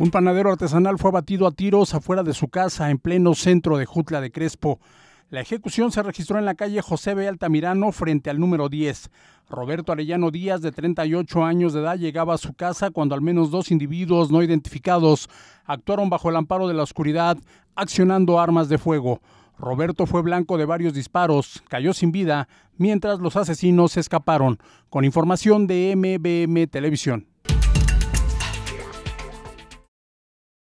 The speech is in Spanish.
Un panadero artesanal fue abatido a tiros afuera de su casa en pleno centro de Jutla de Crespo. La ejecución se registró en la calle José B. Altamirano frente al número 10. Roberto Arellano Díaz, de 38 años de edad, llegaba a su casa cuando al menos dos individuos no identificados actuaron bajo el amparo de la oscuridad, accionando armas de fuego. Roberto fue blanco de varios disparos, cayó sin vida, mientras los asesinos escaparon. Con información de MBM Televisión.